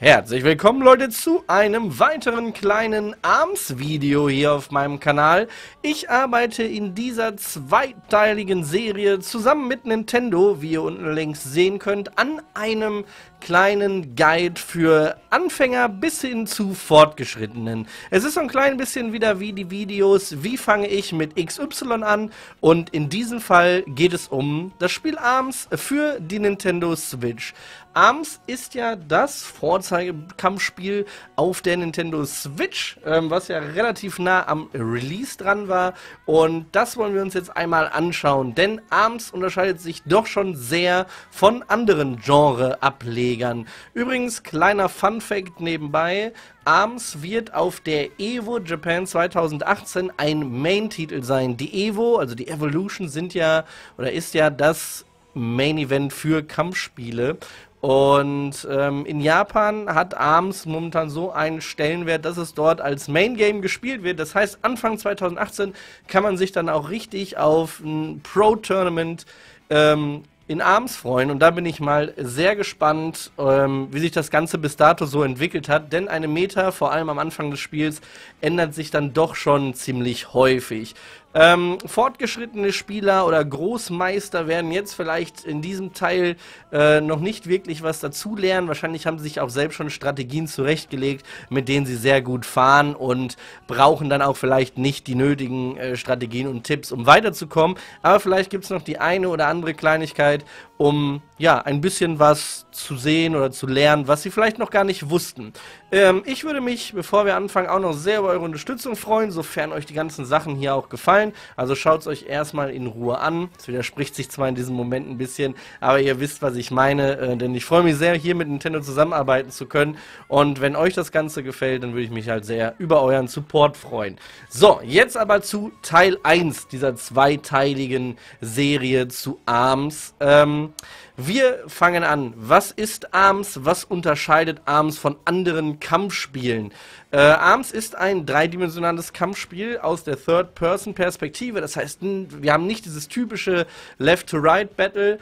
Herzlich willkommen Leute zu einem weiteren kleinen Arms-Video hier auf meinem Kanal. Ich arbeite in dieser zweiteiligen Serie zusammen mit Nintendo, wie ihr unten links sehen könnt, an einem kleinen Guide für Anfänger bis hin zu Fortgeschrittenen. Es ist so ein klein bisschen wieder wie die Videos, wie fange ich mit XY an und in diesem Fall geht es um das Spiel ARMS für die Nintendo Switch. ARMS ist ja das Vorzeigekampfspiel auf der Nintendo Switch, ähm, was ja relativ nah am Release dran war. Und das wollen wir uns jetzt einmal anschauen, denn ARMS unterscheidet sich doch schon sehr von anderen Genre-Ablegern. Ablegern. Übrigens, kleiner Fun Fact nebenbei, Arms wird auf der Evo Japan 2018 ein Main-Titel sein. Die Evo, also die Evolution sind ja, oder ist ja das Main-Event für Kampfspiele. Und ähm, in Japan hat Arms momentan so einen Stellenwert, dass es dort als Main Game gespielt wird. Das heißt, Anfang 2018 kann man sich dann auch richtig auf ein Pro-Tournament ähm, in Arms freuen. Und da bin ich mal sehr gespannt, ähm, wie sich das Ganze bis dato so entwickelt hat. Denn eine Meta, vor allem am Anfang des Spiels, ändert sich dann doch schon ziemlich häufig. Ähm, fortgeschrittene Spieler oder Großmeister werden jetzt vielleicht in diesem Teil äh, noch nicht wirklich was dazulernen. Wahrscheinlich haben sie sich auch selbst schon Strategien zurechtgelegt, mit denen sie sehr gut fahren und brauchen dann auch vielleicht nicht die nötigen äh, Strategien und Tipps, um weiterzukommen. Aber vielleicht gibt es noch die eine oder andere Kleinigkeit, um ja ein bisschen was zu sehen oder zu lernen, was sie vielleicht noch gar nicht wussten. Ähm, ich würde mich, bevor wir anfangen, auch noch sehr über eure Unterstützung freuen, sofern euch die ganzen Sachen hier auch gefallen. Also schaut es euch erstmal in Ruhe an. Es widerspricht sich zwar in diesem Moment ein bisschen, aber ihr wisst, was ich meine. Äh, denn ich freue mich sehr, hier mit Nintendo zusammenarbeiten zu können. Und wenn euch das Ganze gefällt, dann würde ich mich halt sehr über euren Support freuen. So, jetzt aber zu Teil 1 dieser zweiteiligen Serie zu ARMS. Ähm, wir fangen an. Was ist Arms? Was unterscheidet Arms von anderen Kampfspielen? Äh, Arms ist ein dreidimensionales Kampfspiel aus der Third-Person-Perspektive. Das heißt, wir haben nicht dieses typische Left-to-Right-Battle,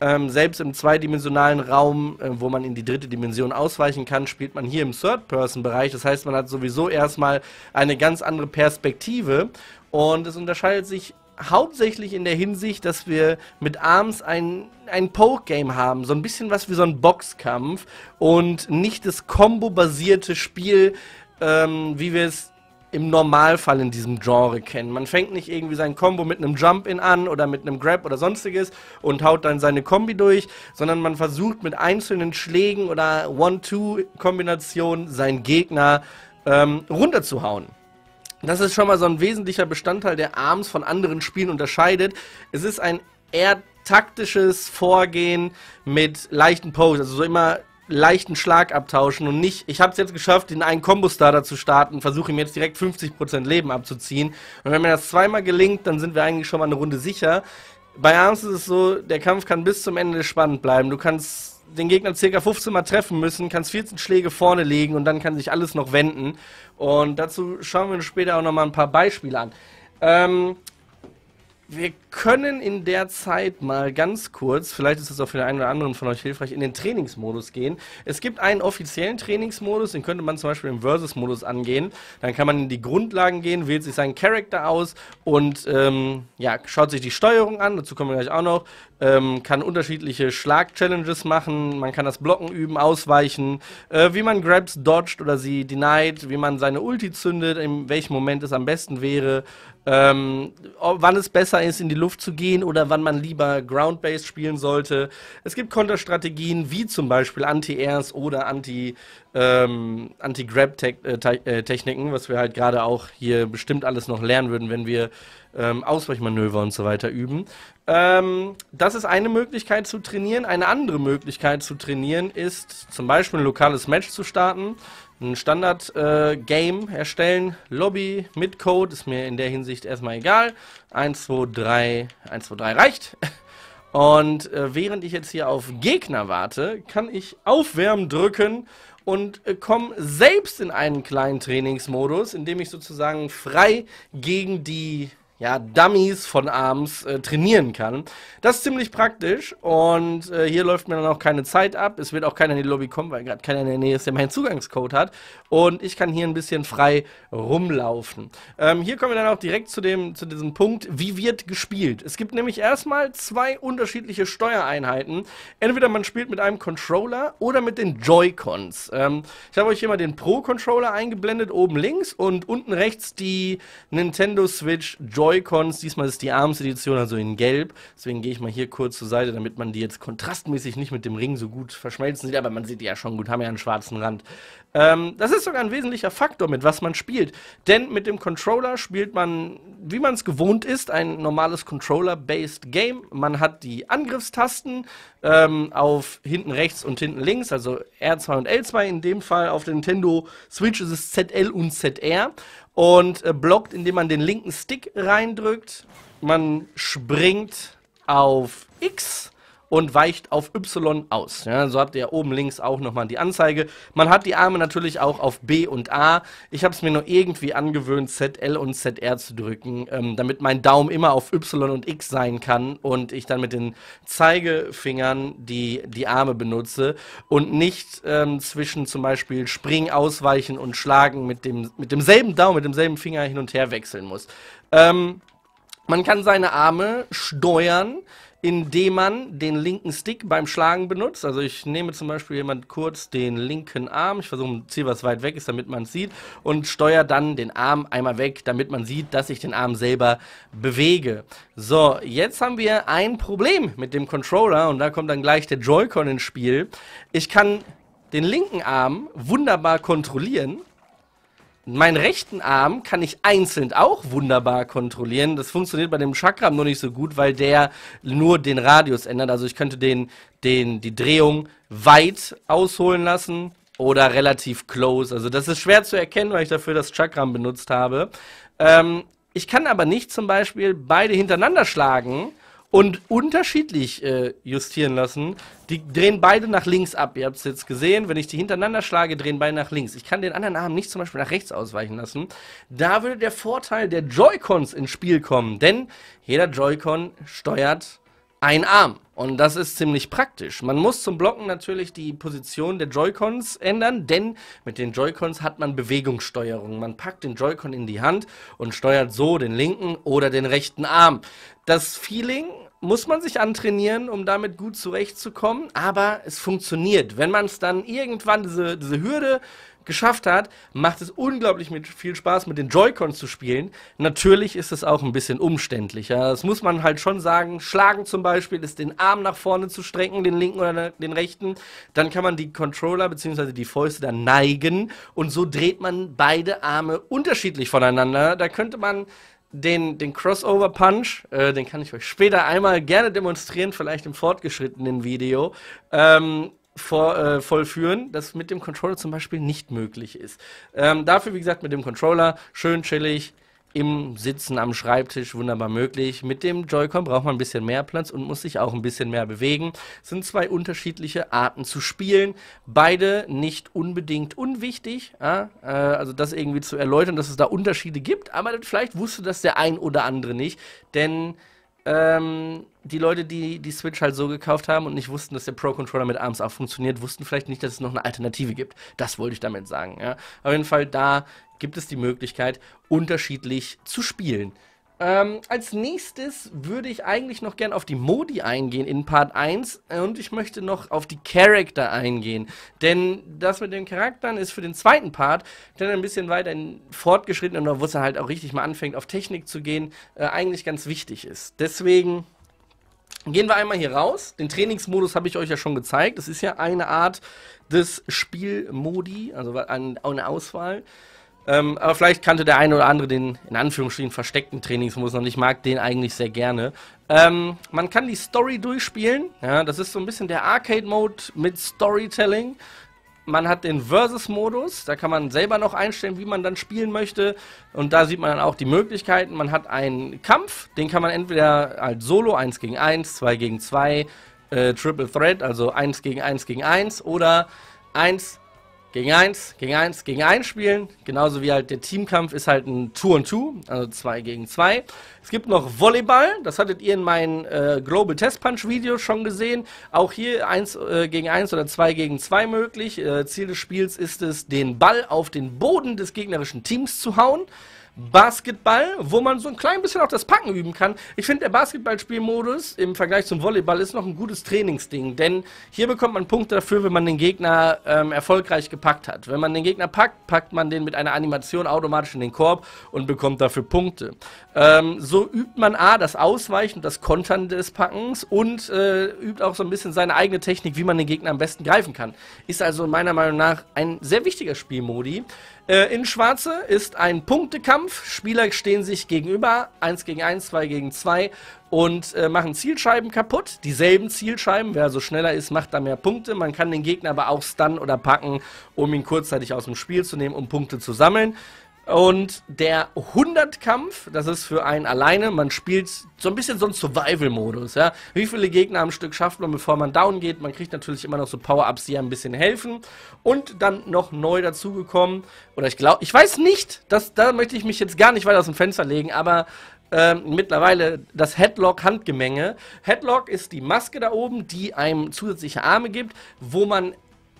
ähm, selbst im zweidimensionalen Raum, äh, wo man in die dritte Dimension ausweichen kann, spielt man hier im Third-Person-Bereich. Das heißt, man hat sowieso erstmal eine ganz andere Perspektive und es unterscheidet sich hauptsächlich in der Hinsicht, dass wir mit Arms ein, ein Poke-Game haben. So ein bisschen was wie so ein Boxkampf und nicht das Combo-basierte Spiel, ähm, wie wir es im Normalfall in diesem Genre kennen. Man fängt nicht irgendwie sein Combo mit einem Jump-In an oder mit einem Grab oder sonstiges und haut dann seine Kombi durch, sondern man versucht mit einzelnen Schlägen oder One-Two-Kombinationen seinen Gegner ähm, runterzuhauen. Das ist schon mal so ein wesentlicher Bestandteil, der ARMS von anderen Spielen unterscheidet. Es ist ein eher taktisches Vorgehen mit leichten Pose, also so immer leichten Schlag abtauschen und nicht, ich habe es jetzt geschafft, den einen Combo-Starter zu starten, versuche ihm jetzt direkt 50% Leben abzuziehen. Und wenn mir das zweimal gelingt, dann sind wir eigentlich schon mal eine Runde sicher. Bei Arms ist es so, der Kampf kann bis zum Ende spannend bleiben. Du kannst den Gegner ca. 15 Mal treffen müssen, kannst 14 Schläge vorne legen und dann kann sich alles noch wenden. Und dazu schauen wir uns später auch nochmal ein paar Beispiele an. Ähm, wir können in der Zeit mal ganz kurz, vielleicht ist das auch für den einen oder anderen von euch hilfreich, in den Trainingsmodus gehen. Es gibt einen offiziellen Trainingsmodus, den könnte man zum Beispiel im Versus-Modus angehen. Dann kann man in die Grundlagen gehen, wählt sich seinen Charakter aus und ähm, ja, schaut sich die Steuerung an, dazu kommen wir gleich auch noch, ähm, kann unterschiedliche Schlag-Challenges machen, man kann das Blocken üben, ausweichen, äh, wie man Grabs dodgt oder sie denied, wie man seine Ulti zündet, in welchem Moment es am besten wäre, ähm, wann es besser ist, in die Luft zu gehen oder wann man lieber Ground-Based spielen sollte. Es gibt Konterstrategien wie zum Beispiel Anti-Airs oder Anti- ähm, Anti-Grab-Techniken, äh, äh, was wir halt gerade auch hier bestimmt alles noch lernen würden, wenn wir ähm, Ausweichmanöver und so weiter üben. Ähm, das ist eine Möglichkeit zu trainieren. Eine andere Möglichkeit zu trainieren ist zum Beispiel ein lokales Match zu starten, ein Standard-Game äh, erstellen, Lobby mit Code, ist mir in der Hinsicht erstmal egal. 1, 2, 3, 1, 2, 3 reicht. Und äh, während ich jetzt hier auf Gegner warte, kann ich Aufwärmen drücken und äh, komme selbst in einen kleinen Trainingsmodus, in dem ich sozusagen frei gegen die ja, Dummies von Arms äh, trainieren kann. Das ist ziemlich praktisch und äh, hier läuft mir dann auch keine Zeit ab. Es wird auch keiner in die Lobby kommen, weil gerade keiner in der Nähe ist, der meinen Zugangscode hat. Und ich kann hier ein bisschen frei rumlaufen. Ähm, hier kommen wir dann auch direkt zu, dem, zu diesem Punkt, wie wird gespielt. Es gibt nämlich erstmal zwei unterschiedliche Steuereinheiten. Entweder man spielt mit einem Controller oder mit den Joy-Cons. Ähm, ich habe euch hier mal den Pro-Controller eingeblendet, oben links und unten rechts die Nintendo Switch Joy-Cons. Joy-Cons. Diesmal ist die Arms-Edition, also in Gelb. Deswegen gehe ich mal hier kurz zur Seite, damit man die jetzt kontrastmäßig nicht mit dem Ring so gut verschmelzen sieht. Aber man sieht die ja schon gut, haben ja einen schwarzen Rand. Ähm, das ist sogar ein wesentlicher Faktor, mit was man spielt. Denn mit dem Controller spielt man, wie man es gewohnt ist, ein normales Controller-based Game. Man hat die Angriffstasten ähm, auf hinten rechts und hinten links, also R2 und L2 in dem Fall. Auf der Nintendo Switch ist es ZL und ZR und äh, blockt, indem man den linken Stick reindrückt. Man springt auf X und weicht auf Y aus. Ja, so habt ihr ja oben links auch nochmal die Anzeige. Man hat die Arme natürlich auch auf B und A. Ich habe es mir nur irgendwie angewöhnt, ZL und ZR zu drücken, ähm, damit mein Daumen immer auf Y und X sein kann und ich dann mit den Zeigefingern die, die Arme benutze und nicht ähm, zwischen zum Beispiel Spring Ausweichen und Schlagen mit, dem, mit demselben Daumen, mit demselben Finger hin und her wechseln muss. Ähm, man kann seine Arme steuern indem man den linken Stick beim Schlagen benutzt. Also ich nehme zum Beispiel jemand kurz den linken Arm, ich versuche ein Ziel, was weit weg ist, damit man es sieht, und steuere dann den Arm einmal weg, damit man sieht, dass ich den Arm selber bewege. So, jetzt haben wir ein Problem mit dem Controller und da kommt dann gleich der Joy-Con ins Spiel. Ich kann den linken Arm wunderbar kontrollieren, Meinen rechten Arm kann ich einzeln auch wunderbar kontrollieren. Das funktioniert bei dem Chakram nur nicht so gut, weil der nur den Radius ändert. Also ich könnte den, den, die Drehung weit ausholen lassen oder relativ close. Also das ist schwer zu erkennen, weil ich dafür das Chakram benutzt habe. Ähm, ich kann aber nicht zum Beispiel beide hintereinander schlagen, und unterschiedlich äh, justieren lassen. Die drehen beide nach links ab. Ihr habt es jetzt gesehen. Wenn ich die hintereinander schlage, drehen beide nach links. Ich kann den anderen Arm nicht zum Beispiel nach rechts ausweichen lassen. Da würde der Vorteil der Joy-Cons ins Spiel kommen, denn jeder Joy-Con steuert einen Arm. Und das ist ziemlich praktisch. Man muss zum Blocken natürlich die Position der Joy-Cons ändern, denn mit den Joy-Cons hat man Bewegungssteuerung. Man packt den Joy-Con in die Hand und steuert so den linken oder den rechten Arm. Das Feeling muss man sich antrainieren, um damit gut zurechtzukommen, aber es funktioniert. Wenn man es dann irgendwann, diese, diese Hürde geschafft hat, macht es unglaublich viel Spaß, mit den Joy-Cons zu spielen. Natürlich ist es auch ein bisschen umständlicher. Das muss man halt schon sagen. Schlagen zum Beispiel ist den Arm nach vorne zu strecken, den linken oder den rechten. Dann kann man die Controller bzw. die Fäuste dann neigen und so dreht man beide Arme unterschiedlich voneinander. Da könnte man den, den Crossover Punch, äh, den kann ich euch später einmal gerne demonstrieren, vielleicht im fortgeschrittenen Video, ähm, vor, äh, vollführen, das mit dem Controller zum Beispiel nicht möglich ist. Ähm, dafür, wie gesagt, mit dem Controller schön chillig, im Sitzen am Schreibtisch wunderbar möglich. Mit dem Joy-Con braucht man ein bisschen mehr Platz und muss sich auch ein bisschen mehr bewegen. Es sind zwei unterschiedliche Arten zu spielen. Beide nicht unbedingt unwichtig. Ja? Äh, also das irgendwie zu erläutern, dass es da Unterschiede gibt. Aber vielleicht wusste das der ein oder andere nicht. Denn ähm, die Leute, die die Switch halt so gekauft haben und nicht wussten, dass der Pro-Controller mit ARMS auch funktioniert, wussten vielleicht nicht, dass es noch eine Alternative gibt. Das wollte ich damit sagen. Ja. Auf jeden Fall, da gibt es die Möglichkeit, unterschiedlich zu spielen. Ähm, als nächstes würde ich eigentlich noch gern auf die Modi eingehen in Part 1 und ich möchte noch auf die Charakter eingehen. Denn das mit den Charakteren ist für den zweiten Part dann ein bisschen weiter fortgeschritten und wo es halt auch richtig mal anfängt, auf Technik zu gehen, äh, eigentlich ganz wichtig ist. Deswegen gehen wir einmal hier raus. Den Trainingsmodus habe ich euch ja schon gezeigt. Das ist ja eine Art des Spielmodi, also eine Auswahl. Ähm, aber vielleicht kannte der eine oder andere den in Anführungsstrichen versteckten Trainingsmodus und ich mag den eigentlich sehr gerne. Ähm, man kann die Story durchspielen. Ja, das ist so ein bisschen der Arcade-Mode mit Storytelling. Man hat den Versus-Modus, da kann man selber noch einstellen, wie man dann spielen möchte. Und da sieht man dann auch die Möglichkeiten. Man hat einen Kampf, den kann man entweder als Solo 1 gegen 1, 2 gegen 2, äh, Triple Threat, also 1 gegen 1 gegen 1 oder 1 gegen eins, gegen eins, gegen eins spielen. Genauso wie halt der Teamkampf ist halt ein Two on Two, also zwei gegen zwei. Es gibt noch Volleyball, das hattet ihr in meinen äh, Global Test Punch Videos schon gesehen. Auch hier eins äh, gegen eins oder zwei gegen zwei möglich. Äh, Ziel des Spiels ist es, den Ball auf den Boden des gegnerischen Teams zu hauen. Basketball, wo man so ein klein bisschen auch das Packen üben kann. Ich finde, der Basketballspielmodus im Vergleich zum Volleyball ist noch ein gutes Trainingsding, denn hier bekommt man Punkte dafür, wenn man den Gegner ähm, erfolgreich gepackt hat. Wenn man den Gegner packt, packt man den mit einer Animation automatisch in den Korb und bekommt dafür Punkte. Ähm, so übt man A, das Ausweichen, das Kontern des Packens und äh, übt auch so ein bisschen seine eigene Technik, wie man den Gegner am besten greifen kann. Ist also meiner Meinung nach ein sehr wichtiger Spielmodi. Äh, in Schwarze ist ein Punktekampf Kampf. Spieler stehen sich gegenüber, 1 gegen 1, 2 gegen 2 und äh, machen Zielscheiben kaputt. Dieselben Zielscheiben, wer so schneller ist, macht da mehr Punkte. Man kann den Gegner aber auch stunnen oder packen, um ihn kurzzeitig aus dem Spiel zu nehmen, um Punkte zu sammeln. Und der 100-Kampf, das ist für einen alleine, man spielt so ein bisschen so einen Survival-Modus. Ja? Wie viele Gegner am Stück schafft man, bevor man down geht? Man kriegt natürlich immer noch so Power-Ups, die einem ein bisschen helfen. Und dann noch neu dazugekommen, oder ich glaube, ich weiß nicht, das, da möchte ich mich jetzt gar nicht weiter aus dem Fenster legen, aber ähm, mittlerweile das Headlock-Handgemenge. Headlock ist die Maske da oben, die einem zusätzliche Arme gibt, wo man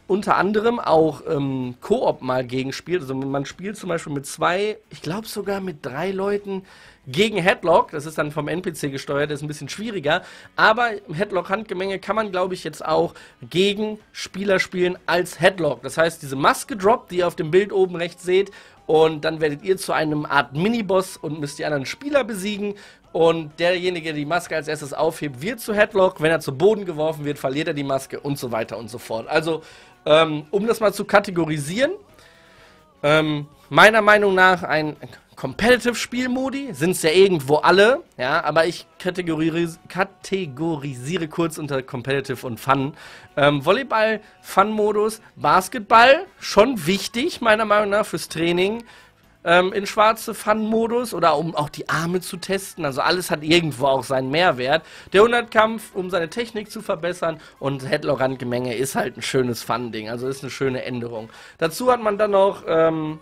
unter anderem auch ähm, Koop mal gegen spielt. Also man spielt zum Beispiel mit zwei, ich glaube sogar mit drei Leuten gegen Headlock. Das ist dann vom NPC gesteuert, ist ein bisschen schwieriger. Aber Headlock-Handgemenge kann man, glaube ich, jetzt auch gegen Spieler spielen als Headlock. Das heißt, diese Maske droppt, die ihr auf dem Bild oben rechts seht. Und dann werdet ihr zu einem Art Miniboss und müsst die anderen Spieler besiegen. Und derjenige, der die Maske als erstes aufhebt, wird zu Headlock. Wenn er zu Boden geworfen wird, verliert er die Maske und so weiter und so fort. Also ähm, um das mal zu kategorisieren, ähm, meiner Meinung nach ein Competitive-Spielmodi, sind es ja irgendwo alle, ja, aber ich kategoris kategorisiere kurz unter Competitive und Fun. Ähm, Volleyball, Fun-Modus, Basketball, schon wichtig, meiner Meinung nach, fürs Training ähm, in schwarze Fun-Modus oder um auch die Arme zu testen. Also alles hat irgendwo auch seinen Mehrwert. Der 100-Kampf, um seine Technik zu verbessern und Headlorand-Gemenge ist halt ein schönes Fun-Ding. Also ist eine schöne Änderung. Dazu hat man dann noch... Ähm,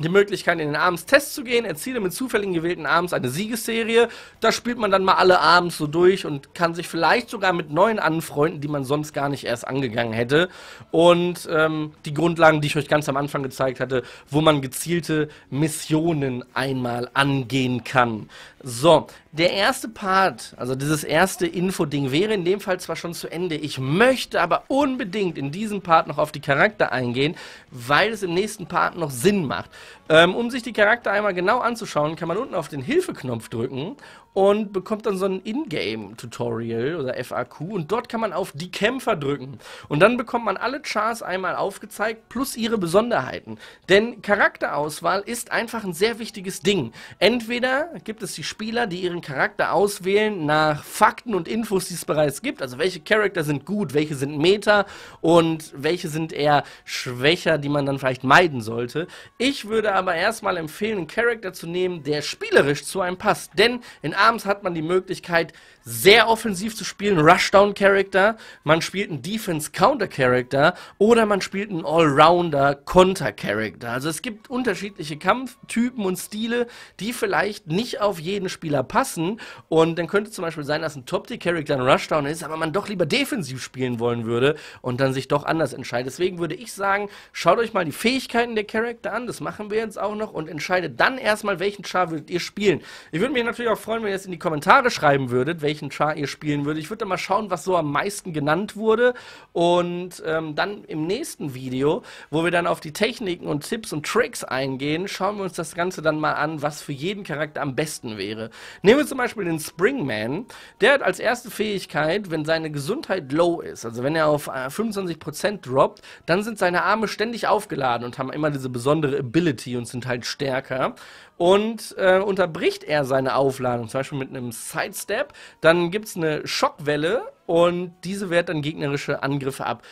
die Möglichkeit, in den Abendstest zu gehen, erziele mit zufälligen gewählten Abends eine Siegesserie. Da spielt man dann mal alle Abends so durch und kann sich vielleicht sogar mit neuen anfreunden, die man sonst gar nicht erst angegangen hätte. Und ähm, die Grundlagen, die ich euch ganz am Anfang gezeigt hatte, wo man gezielte Missionen einmal angehen kann. So, der erste Part, also dieses erste Info-Ding, wäre in dem Fall zwar schon zu Ende. Ich möchte aber unbedingt in diesem Part noch auf die Charakter eingehen, weil es im nächsten Part noch Sinn macht. Ähm, um sich die Charakter einmal genau anzuschauen, kann man unten auf den Hilfe-Knopf drücken und bekommt dann so ein Ingame-Tutorial oder FAQ und dort kann man auf die Kämpfer drücken. Und dann bekommt man alle Chars einmal aufgezeigt plus ihre Besonderheiten. Denn Charakterauswahl ist einfach ein sehr wichtiges Ding. Entweder gibt es die Spieler, die ihren Charakter auswählen nach Fakten und Infos, die es bereits gibt. Also welche Charakter sind gut, welche sind Meta und welche sind eher schwächer, die man dann vielleicht meiden sollte. Ich würde aber erstmal empfehlen, einen Charakter zu nehmen, der spielerisch zu einem passt. Denn in abends hat man die Möglichkeit, sehr offensiv zu spielen, Rushdown-Character, man spielt einen Defense-Counter-Character oder man spielt einen Allrounder-Konter-Character. Also es gibt unterschiedliche Kampftypen und Stile, die vielleicht nicht auf jeden Spieler passen und dann könnte zum Beispiel sein, dass ein Top-Tier-Character ein Rushdown ist, aber man doch lieber defensiv spielen wollen würde und dann sich doch anders entscheidet. Deswegen würde ich sagen, schaut euch mal die Fähigkeiten der Charakter an, das machen wir jetzt auch noch und entscheidet dann erstmal, welchen Char würdet ihr spielen. Ich würde mich natürlich auch freuen, wenn ihr es in die Kommentare schreiben würdet, welchen Chart ihr spielen würdet. Ich würde mal schauen, was so am meisten genannt wurde. Und ähm, dann im nächsten Video, wo wir dann auf die Techniken und Tipps und Tricks eingehen, schauen wir uns das Ganze dann mal an, was für jeden Charakter am besten wäre. Nehmen wir zum Beispiel den Springman. Der hat als erste Fähigkeit, wenn seine Gesundheit low ist, also wenn er auf äh, 25% droppt, dann sind seine Arme ständig aufgeladen und haben immer diese besondere Ability und sind halt stärker und äh, unterbricht er seine Aufladung, zum Beispiel mit einem Sidestep. Dann gibt es eine Schockwelle und diese wehrt dann gegnerische Angriffe ab.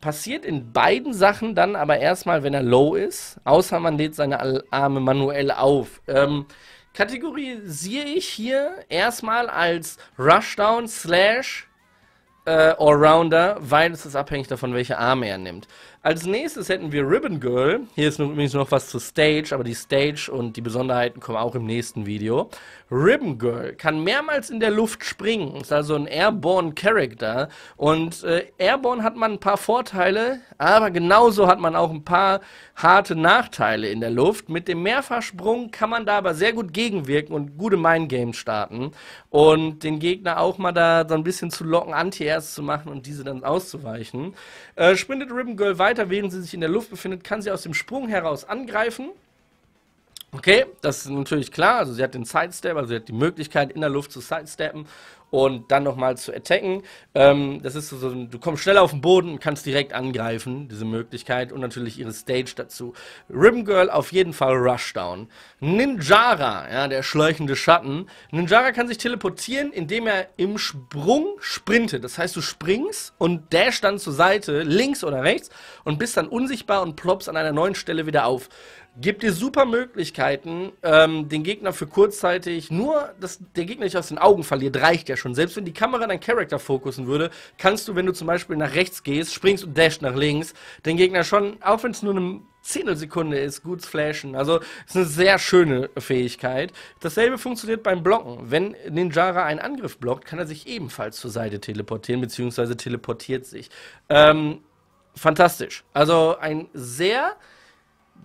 Passiert in beiden Sachen dann aber erstmal, wenn er low ist, außer man lädt seine Arme manuell auf. Ähm, kategorisiere ich hier erstmal als Rushdown slash äh, Allrounder, weil es ist abhängig davon, welche Arme er nimmt. Als nächstes hätten wir Ribbon Girl. Hier ist übrigens noch was zur Stage, aber die Stage und die Besonderheiten kommen auch im nächsten Video. Ribbon Girl kann mehrmals in der Luft springen, ist also ein Airborne Character. Und äh, Airborne hat man ein paar Vorteile, aber genauso hat man auch ein paar harte Nachteile in der Luft. Mit dem Mehrfachsprung kann man da aber sehr gut gegenwirken und gute Mindgames starten. Und den Gegner auch mal da so ein bisschen zu locken, Anti-Airs zu machen und diese dann auszuweichen. Äh, sprintet Ribbon Girl weiter weiter, während sie sich in der Luft befindet, kann sie aus dem Sprung heraus angreifen. Okay, das ist natürlich klar. Also sie hat den Sidestep, also sie hat die Möglichkeit, in der Luft zu sidesteppen und dann nochmal zu attacken. Ähm, das ist so, du kommst schnell auf den Boden und kannst direkt angreifen, diese Möglichkeit. Und natürlich ihre Stage dazu. Rim Girl auf jeden Fall Rushdown. Ninjara, ja, der schleichende Schatten. Ninjara kann sich teleportieren, indem er im Sprung sprintet. Das heißt, du springst und dash dann zur Seite, links oder rechts, und bist dann unsichtbar und ploppst an einer neuen Stelle wieder auf gibt dir super Möglichkeiten, ähm, den Gegner für kurzzeitig, nur dass der Gegner dich aus den Augen verliert, reicht ja schon. Selbst wenn die Kamera deinen Charakter fokussen würde, kannst du, wenn du zum Beispiel nach rechts gehst, springst und dash nach links, den Gegner schon, auch wenn es nur eine Zehntelsekunde ist, gut flashen. Also ist eine sehr schöne Fähigkeit. Dasselbe funktioniert beim Blocken. Wenn Ninjara einen Angriff blockt, kann er sich ebenfalls zur Seite teleportieren, beziehungsweise teleportiert sich. Ähm, fantastisch. Also ein sehr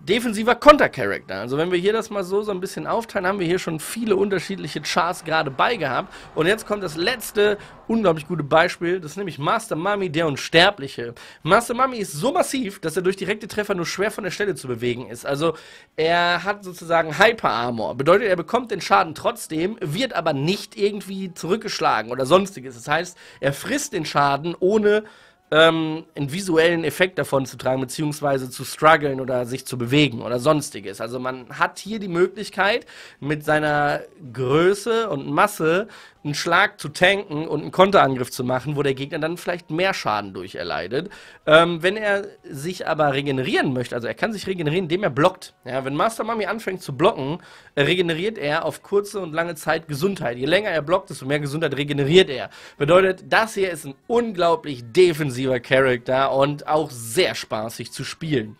defensiver Kontercharakter. Also wenn wir hier das mal so, so ein bisschen aufteilen, haben wir hier schon viele unterschiedliche Chars gerade beigehabt. Und jetzt kommt das letzte unglaublich gute Beispiel. Das ist nämlich Master Mami, der Unsterbliche. Master Mami ist so massiv, dass er durch direkte Treffer nur schwer von der Stelle zu bewegen ist. Also er hat sozusagen Hyper Armor. Bedeutet, er bekommt den Schaden trotzdem, wird aber nicht irgendwie zurückgeschlagen oder sonstiges. Das heißt, er frisst den Schaden ohne ähm, einen visuellen Effekt davon zu tragen, beziehungsweise zu strugglen oder sich zu bewegen oder sonstiges. Also man hat hier die Möglichkeit, mit seiner Größe und Masse einen Schlag zu tanken und einen Konterangriff zu machen, wo der Gegner dann vielleicht mehr Schaden durch erleidet. Ähm, wenn er sich aber regenerieren möchte, also er kann sich regenerieren, indem er blockt. Ja, wenn Master Mami anfängt zu blocken, regeneriert er auf kurze und lange Zeit Gesundheit. Je länger er blockt, desto mehr Gesundheit regeneriert er. Bedeutet, das hier ist ein unglaublich defensiver Charakter und auch sehr spaßig zu spielen.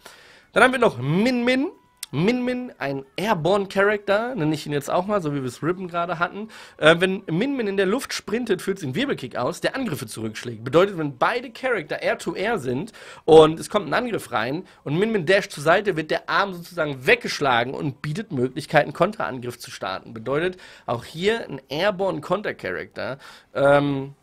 Dann haben wir noch Min Min. Min Min, ein Airborne Character, nenne ich ihn jetzt auch mal, so wie wir es Ribbon gerade hatten. Äh, wenn Min Min in der Luft sprintet, führt sie einen Wirbelkick aus, der Angriffe zurückschlägt. Bedeutet, wenn beide Charakter Air-to-Air sind und es kommt ein Angriff rein und Min Min dasht zur Seite, wird der Arm sozusagen weggeschlagen und bietet Möglichkeiten, Kontraangriff zu starten. Bedeutet, auch hier ein Airborne Konter-Character. Ähm,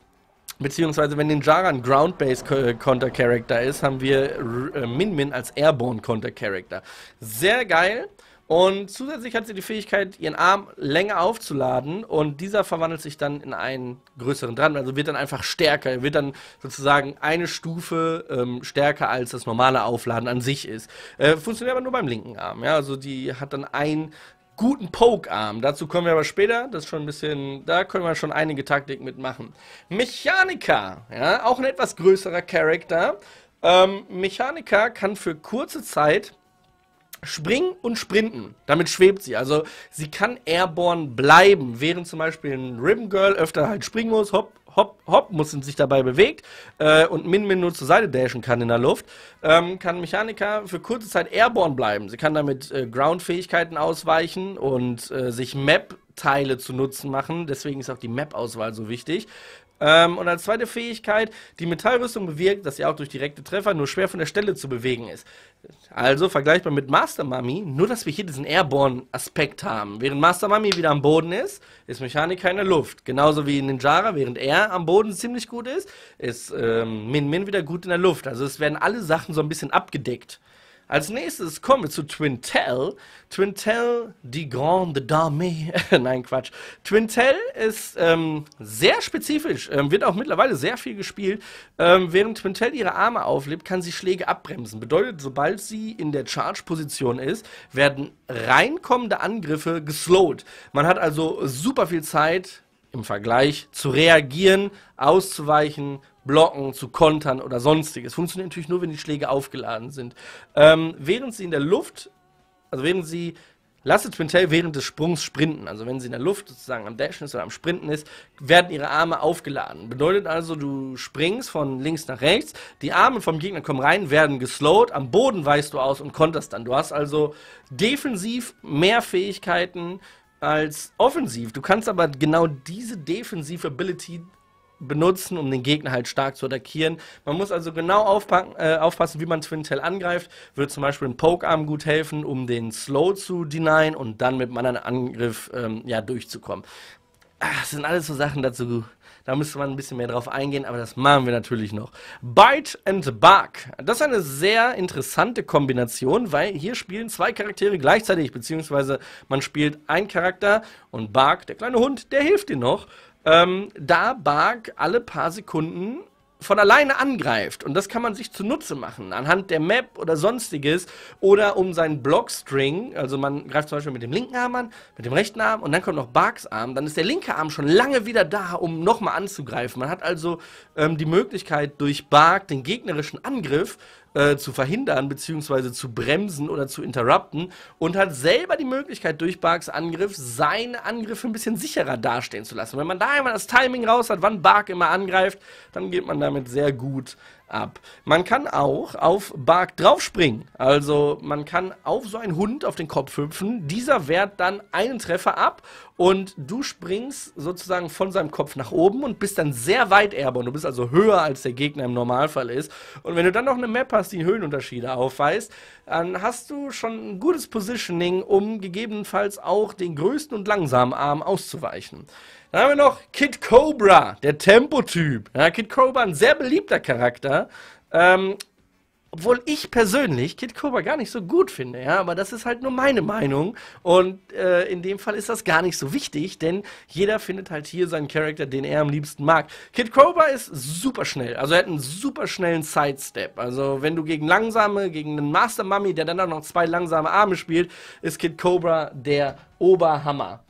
Beziehungsweise, wenn Ninjara ein Ground-Based-Counter-Character äh, ist, haben wir äh, Min Min als Airborne-Counter-Character. Sehr geil. Und zusätzlich hat sie die Fähigkeit, ihren Arm länger aufzuladen und dieser verwandelt sich dann in einen größeren Dran, also wird dann einfach stärker. Er wird dann sozusagen eine Stufe ähm, stärker als das normale Aufladen an sich ist. Äh, funktioniert aber nur beim linken Arm, ja. Also die hat dann ein guten Pokearm. Dazu kommen wir aber später. Das ist schon ein bisschen, da können wir schon einige Taktiken mitmachen. Mechanika, ja, auch ein etwas größerer Charakter. Ähm, Mechaniker kann für kurze Zeit springen und sprinten. Damit schwebt sie. Also sie kann airborne bleiben, während zum Beispiel ein Ribbon Girl öfter halt springen muss, hopp, hopp, hopp, muss sich dabei bewegt äh, und Min Min nur zur Seite dashen kann in der Luft, ähm, kann Mechanika für kurze Zeit airborne bleiben. Sie kann damit äh, Ground-Fähigkeiten ausweichen und äh, sich Map-Teile zu Nutzen machen. Deswegen ist auch die Map-Auswahl so wichtig. Ähm, und als zweite Fähigkeit, die Metallrüstung bewirkt, dass sie auch durch direkte Treffer nur schwer von der Stelle zu bewegen ist. Also vergleichbar mit Master Mami, nur dass wir hier diesen Airborne-Aspekt haben. Während Master Mami wieder am Boden ist, ist in der Luft. Genauso wie Ninjara, während er am Boden ziemlich gut ist, ist ähm, Min Min wieder gut in der Luft. Also es werden alle Sachen so ein bisschen abgedeckt. Als nächstes kommen wir zu Twintel. Twintel, die Grande Dame. Nein, Quatsch. Twintel ist ähm, sehr spezifisch, ähm, wird auch mittlerweile sehr viel gespielt. Ähm, während Twintel ihre Arme auflebt, kann sie Schläge abbremsen. Bedeutet, sobald sie in der Charge-Position ist, werden reinkommende Angriffe geslowed. Man hat also super viel Zeit, im Vergleich zu reagieren, auszuweichen, blocken, zu kontern oder sonstiges. Funktioniert natürlich nur, wenn die Schläge aufgeladen sind. Ähm, während sie in der Luft, also während sie Lasset Sprintel während des Sprungs sprinten, also wenn sie in der Luft sozusagen am Dashen ist oder am Sprinten ist, werden ihre Arme aufgeladen. Bedeutet also, du springst von links nach rechts, die Arme vom Gegner kommen rein, werden geslowed, am Boden weißt du aus und konterst dann. Du hast also defensiv mehr Fähigkeiten, als offensiv. Du kannst aber genau diese Defensive Ability benutzen, um den Gegner halt stark zu attackieren. Man muss also genau äh, aufpassen, wie man Twin Tail angreift. Würde zum Beispiel ein Pokearm gut helfen, um den Slow zu denyen und dann mit einem anderen Angriff ähm, ja, durchzukommen. Ach, das sind alles so Sachen dazu da müsste man ein bisschen mehr drauf eingehen, aber das machen wir natürlich noch. Bite and Bark. Das ist eine sehr interessante Kombination, weil hier spielen zwei Charaktere gleichzeitig, beziehungsweise man spielt einen Charakter und Bark, der kleine Hund, der hilft dir noch. Ähm, da Bark alle paar Sekunden von alleine angreift. Und das kann man sich zunutze machen, anhand der Map oder sonstiges oder um seinen Blockstring. Also man greift zum Beispiel mit dem linken Arm an, mit dem rechten Arm und dann kommt noch Barks Arm. Dann ist der linke Arm schon lange wieder da, um nochmal anzugreifen. Man hat also ähm, die Möglichkeit, durch Bark den gegnerischen Angriff äh, zu verhindern beziehungsweise zu bremsen oder zu interrupten und hat selber die Möglichkeit, durch Barks Angriff seine Angriffe ein bisschen sicherer dastehen zu lassen. Wenn man da einmal das Timing raus hat, wann Bark immer angreift, dann geht man damit sehr gut ab. Man kann auch auf Bark draufspringen. Also man kann auf so einen Hund auf den Kopf hüpfen. Dieser wehrt dann einen Treffer ab und du springst sozusagen von seinem Kopf nach oben und bist dann sehr weit erbe. du bist also höher als der Gegner im Normalfall ist. Und wenn du dann noch eine Map hast, die Höhenunterschiede aufweist, dann hast du schon ein gutes Positioning, um gegebenenfalls auch den größten und langsamen Arm auszuweichen. Dann haben wir noch Kid Cobra, der Tempotyp. Ja, Kid Cobra, ein sehr beliebter Charakter. Ähm, obwohl ich persönlich Kid Cobra gar nicht so gut finde, ja, aber das ist halt nur meine Meinung und äh, in dem Fall ist das gar nicht so wichtig, denn jeder findet halt hier seinen Charakter, den er am liebsten mag. Kid Cobra ist super schnell, also er hat einen super schnellen Sidestep. Also wenn du gegen langsame, gegen einen Master Mummy, der dann auch noch zwei langsame Arme spielt, ist Kid Cobra der Oberhammer.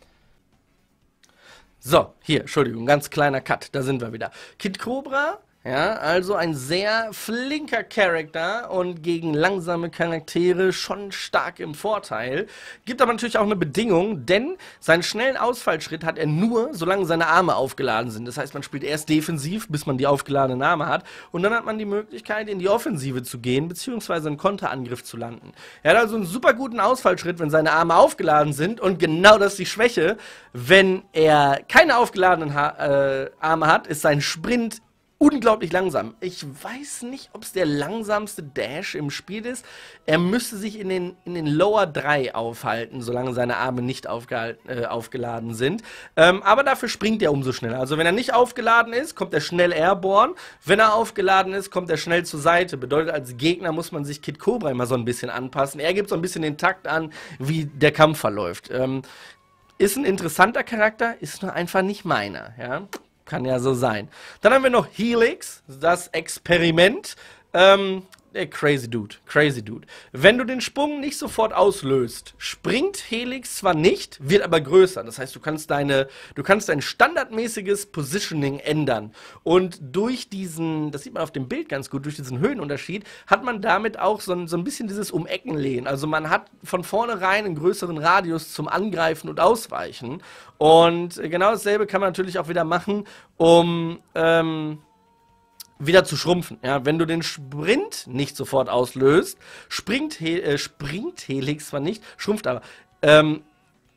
So, hier, Entschuldigung, ganz kleiner Cut, da sind wir wieder. Kid Cobra ja, also ein sehr flinker Charakter und gegen langsame Charaktere schon stark im Vorteil. Gibt aber natürlich auch eine Bedingung, denn seinen schnellen Ausfallschritt hat er nur, solange seine Arme aufgeladen sind. Das heißt, man spielt erst defensiv, bis man die aufgeladenen Arme hat. Und dann hat man die Möglichkeit, in die Offensive zu gehen, beziehungsweise einen Konterangriff zu landen. Er hat also einen super guten Ausfallschritt, wenn seine Arme aufgeladen sind. Und genau das ist die Schwäche. Wenn er keine aufgeladenen ha äh, Arme hat, ist sein Sprint unglaublich langsam. Ich weiß nicht, ob es der langsamste Dash im Spiel ist. Er müsste sich in den, in den Lower 3 aufhalten, solange seine Arme nicht äh, aufgeladen sind. Ähm, aber dafür springt er umso schneller. Also wenn er nicht aufgeladen ist, kommt er schnell airborne. Wenn er aufgeladen ist, kommt er schnell zur Seite. Bedeutet, als Gegner muss man sich Kid Cobra immer so ein bisschen anpassen. Er gibt so ein bisschen den Takt an, wie der Kampf verläuft. Ähm, ist ein interessanter Charakter, ist nur einfach nicht meiner. Ja? Kann ja so sein. Dann haben wir noch Helix, das Experiment. Ähm, Ey, crazy Dude, crazy Dude. Wenn du den Sprung nicht sofort auslöst, springt Helix zwar nicht, wird aber größer. Das heißt, du kannst deine, du kannst dein standardmäßiges Positioning ändern. Und durch diesen, das sieht man auf dem Bild ganz gut, durch diesen Höhenunterschied, hat man damit auch so ein, so ein bisschen dieses Umeckenlehnen. Also man hat von vornherein einen größeren Radius zum Angreifen und Ausweichen. Und äh, genau dasselbe kann man natürlich auch wieder machen, um, ähm, wieder zu schrumpfen. Ja, wenn du den Sprint nicht sofort auslöst, springt, He äh, springt Helix zwar nicht, schrumpft aber. Ähm,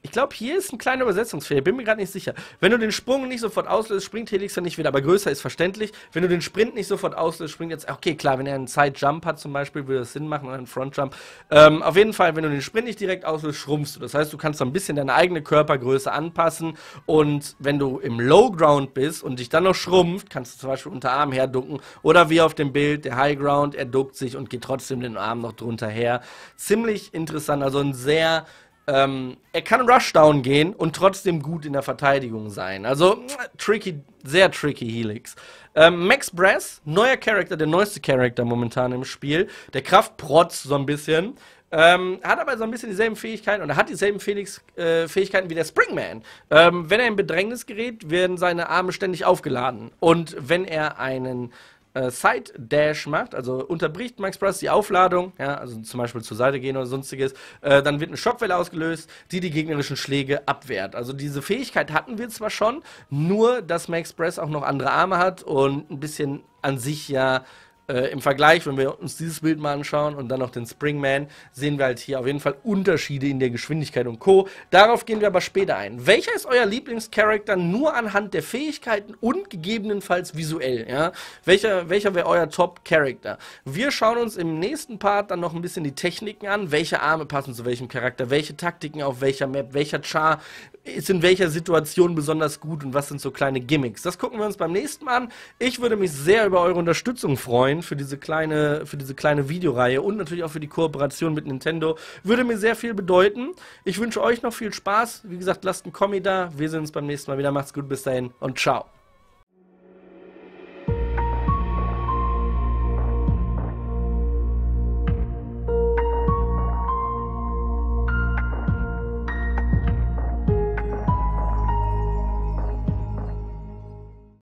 ich glaube, hier ist ein kleiner Übersetzungsfehler. Bin mir gerade nicht sicher. Wenn du den Sprung nicht sofort auslöst, springt Helix dann nicht wieder. Aber größer ist verständlich. Wenn du den Sprint nicht sofort auslöst, springt jetzt. Okay, klar, wenn er einen Side-Jump hat zum Beispiel, würde das Sinn machen oder einen Front-Jump. Ähm, auf jeden Fall, wenn du den Sprint nicht direkt auslöst, schrumpfst du. Das heißt, du kannst so ein bisschen deine eigene Körpergröße anpassen. Und wenn du im Low-Ground bist und dich dann noch schrumpft, kannst du zum Beispiel unter Arm herducken. Oder wie auf dem Bild, der High-Ground, er duckt sich und geht trotzdem den Arm noch drunter her. Ziemlich interessant. Also ein sehr ähm, er kann Rushdown gehen und trotzdem gut in der Verteidigung sein. Also tricky, sehr tricky Helix. Ähm, Max Brass, neuer Charakter, der neueste Charakter momentan im Spiel. Der Kraftprotz so ein bisschen. Ähm, hat aber so ein bisschen dieselben Fähigkeiten und hat dieselben Felix, äh, Fähigkeiten wie der Springman. Ähm, wenn er in Bedrängnis gerät, werden seine Arme ständig aufgeladen. Und wenn er einen äh, Side-Dash macht, also unterbricht Max Bros die Aufladung, ja, also zum Beispiel zur Seite gehen oder sonstiges, äh, dann wird eine Schockwelle ausgelöst, die die gegnerischen Schläge abwehrt. Also diese Fähigkeit hatten wir zwar schon, nur dass Max Bros auch noch andere Arme hat und ein bisschen an sich ja äh, im Vergleich, wenn wir uns dieses Bild mal anschauen und dann noch den Springman, sehen wir halt hier auf jeden Fall Unterschiede in der Geschwindigkeit und Co. Darauf gehen wir aber später ein. Welcher ist euer Lieblingscharakter nur anhand der Fähigkeiten und gegebenenfalls visuell? Ja? Welcher, welcher wäre euer Top-Charakter? Wir schauen uns im nächsten Part dann noch ein bisschen die Techniken an. Welche Arme passen zu welchem Charakter? Welche Taktiken auf welcher Map? Welcher Char ist in welcher Situation besonders gut und was sind so kleine Gimmicks? Das gucken wir uns beim nächsten Mal an. Ich würde mich sehr über eure Unterstützung freuen. Design für diese kleine, für diese kleine Videoreihe und natürlich auch für die Kooperation mit Nintendo würde mir sehr viel bedeuten. Ich wünsche euch noch viel Spaß. Wie gesagt, lasst einen Kommi da. Wir sehen uns beim nächsten Mal wieder. Macht's gut, bis dahin und ciao.